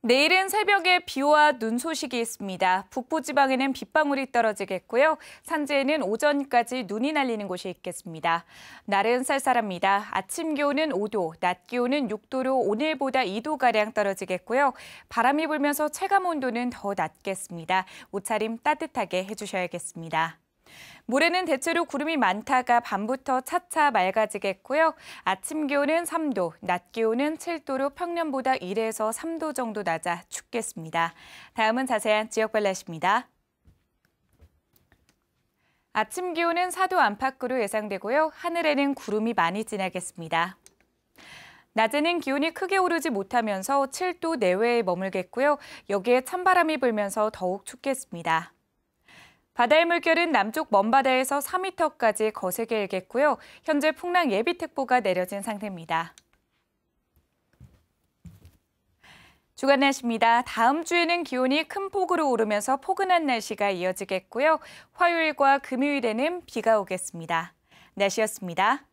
내일은 새벽에 비와 눈 소식이 있습니다. 북부지방에는 빗방울이 떨어지겠고요. 산지에는 오전까지 눈이 날리는 곳이 있겠습니다. 날은 쌀쌀합니다. 아침 기온은 5도, 낮 기온은 6도로 오늘보다 2도가량 떨어지겠고요. 바람이 불면서 체감 온도는 더 낮겠습니다. 옷차림 따뜻하게 해주셔야겠습니다. 모레는 대체로 구름이 많다가 밤부터 차차 맑아지겠고요. 아침 기온은 3도, 낮 기온은 7도로 평년보다 1에서 3도 정도 낮아 춥겠습니다. 다음은 자세한 지역별 날씨입니다. 아침 기온은 4도 안팎으로 예상되고요. 하늘에는 구름이 많이 지나겠습니다. 낮에는 기온이 크게 오르지 못하면서 7도 내외에 머물겠고요. 여기에 찬바람이 불면서 더욱 춥겠습니다. 바다의 물결은 남쪽 먼바다에서 4m까지 거세게 일겠고요. 현재 풍랑 예비특보가 내려진 상태입니다. 주간 날씨입니다. 다음 주에는 기온이 큰 폭으로 오르면서 포근한 날씨가 이어지겠고요. 화요일과 금요일에는 비가 오겠습니다. 날씨였습니다.